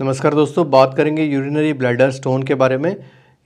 नमस्कार दोस्तों बात करेंगे यूरिनरी ब्लैडर स्टोन के बारे में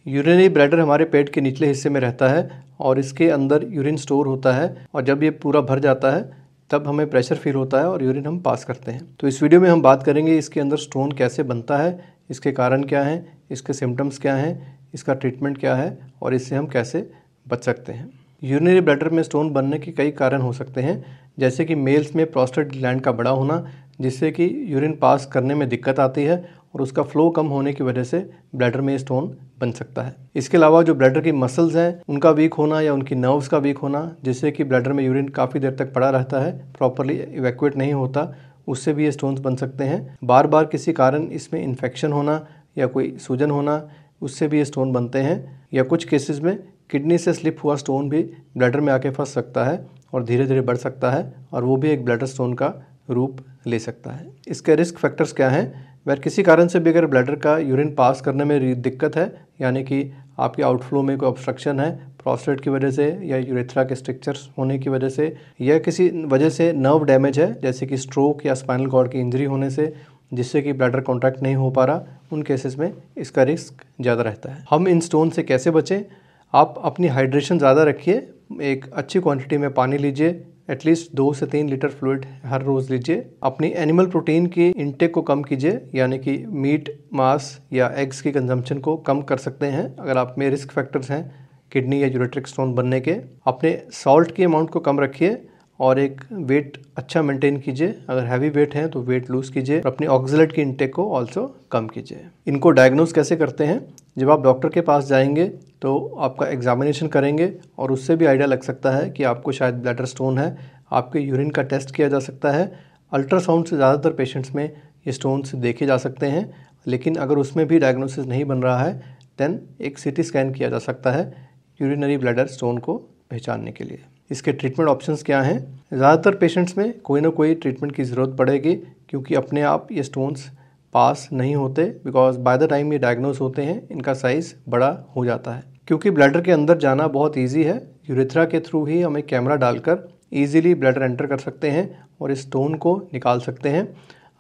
यूरिनरी ब्लैडर हमारे पेट के निचले हिस्से में रहता है और इसके अंदर यूरिन स्टोर होता है और जब ये पूरा भर जाता है तब हमें प्रेशर फील होता है और यूरिन हम पास करते हैं तो इस वीडियो में हम बात करेंगे इसके अंदर स्टोन कैसे बनता है इसके कारण क्या हैं इसके सिम्टम्स क्या हैं इसका ट्रीटमेंट क्या है और इससे हम कैसे बच सकते हैं यूरिनरी ब्लैडर में स्टोन बनने के कई कारण हो सकते हैं जैसे कि मेल्स में प्रोस्टेट ग्लैंड का बड़ा होना जिससे कि यूरिन पास करने में दिक्कत आती है और उसका फ्लो कम होने की वजह से ब्लैडर में स्टोन बन सकता है इसके अलावा जो ब्लैडर की मसल्स हैं उनका वीक होना या उनकी नर्व्स का वीक होना जिससे कि ब्लैडर में यूरिन काफ़ी देर तक पड़ा रहता है प्रॉपरली इवैक्यूएट नहीं होता उससे भी ये स्टोन्स बन सकते हैं बार बार किसी कारण इसमें इन्फेक्शन होना या कोई सूजन होना उससे भी ये स्टोन बनते हैं या कुछ केसेस में किडनी से स्लिप हुआ स्टोन भी ब्लैडर में आके फंस सकता है और धीरे धीरे बढ़ सकता है और वो भी एक ब्लैडर स्टोन का रूप ले सकता है इसके रिस्क फैक्टर्स क्या हैं अगर किसी कारण से भी अगर ब्लैडर का यूरिन पास करने में दिक्कत है यानी कि आपके आउटफ्लो में कोई ऑब्स्ट्रक्शन है प्रोस्टेट की वजह से या यूरेथ्रा के स्ट्रक्चर्स होने की वजह से या किसी वजह से नर्व डैमेज है जैसे कि स्ट्रोक या स्पाइनल कॉर्ड की इंजरी होने से जिससे कि ब्लैडर कॉन्टैक्ट नहीं हो पा रहा उन केसेस में इसका रिस्क ज़्यादा रहता है हम इन स्टोन से कैसे बचें आप अपनी हाइड्रेशन ज़्यादा रखिए एक अच्छी क्वांटिटी में पानी लीजिए एटलीस्ट दो से तीन लीटर फ्लूड हर रोज़ लीजिए अपनी एनिमल प्रोटीन की इंटेक को कम कीजिए यानी कि मीट मांस या एग्स की कंजम्पशन को कम कर सकते हैं अगर आप में रिस्क फैक्टर्स हैं किडनी या यूरेट्रिक स्टोन बनने के अपने सॉल्ट के अमाउंट को कम रखिए और एक वेट अच्छा मेंटेन कीजिए अगर हैवी वेट है तो वेट लूज़ कीजिए और अपने ऑक्जिलेट की इंटेक को ऑल्सो कम कीजिए इनको डायग्नोज कैसे करते हैं जब आप डॉक्टर के पास जाएंगे तो आपका एग्ज़ामिनेशन करेंगे और उससे भी आइडिया लग सकता है कि आपको शायद ब्लैडर स्टोन है आपके यूरिन का टेस्ट किया जा सकता है अल्ट्रासाउंड से ज़्यादातर पेशेंट्स में ये स्टोन्स देखे जा सकते हैं लेकिन अगर उसमें भी डायग्नोसिस नहीं बन रहा है देन एक सिटी स्कैन किया जा सकता है यूरिनरी ब्लैडर स्टोन को पहचानने के लिए इसके ट्रीटमेंट ऑप्शंस क्या हैं ज़्यादातर पेशेंट्स में कोई ना कोई ट्रीटमेंट की ज़रूरत पड़ेगी क्योंकि अपने आप ये स्टोन्स पास नहीं होते बिकॉज बाय द टाइम ये डायग्नोज होते हैं इनका साइज़ बड़ा हो जाता है क्योंकि ब्लैडर के अंदर जाना बहुत ईजी है यूरिथ्रा के थ्रू ही हमें कैमरा डालकर ईजिली ब्लैडर एंटर कर सकते हैं और इस स्टोन को निकाल सकते हैं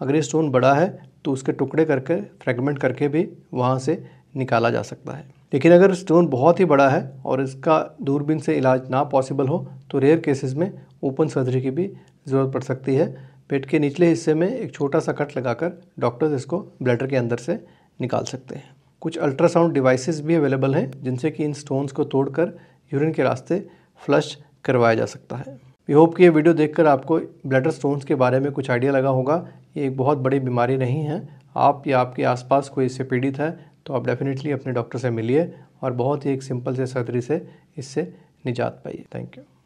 अगर ये स्टोन बड़ा है तो उसके टुकड़े करके फ्रेगमेंट करके भी वहाँ से निकाला जा सकता है लेकिन अगर स्टोन बहुत ही बड़ा है और इसका दूरबीन से इलाज ना पॉसिबल हो तो रेयर केसेस में ओपन सर्जरी की भी ज़रूरत पड़ सकती है पेट के निचले हिस्से में एक छोटा सा कट लगाकर डॉक्टर्स इसको ब्लैडर के अंदर से निकाल सकते हैं कुछ अल्ट्रासाउंड डिवाइसेस भी अवेलेबल हैं जिनसे कि इन स्टोन्स को तोड़कर यूरिन के रास्ते फ्लश करवाया जा सकता है वी होप कि ये वीडियो देखकर आपको ब्लैडर स्टोन्स के बारे में कुछ आइडिया लगा होगा ये एक बहुत बड़ी बीमारी नहीं है आप या आपके आसपास कोई इससे पीड़ित है तो आप डेफिनेटली अपने डॉक्टर से मिलिए और बहुत ही एक सिंपल से सर्जरी से इससे निजात पाइए थैंक यू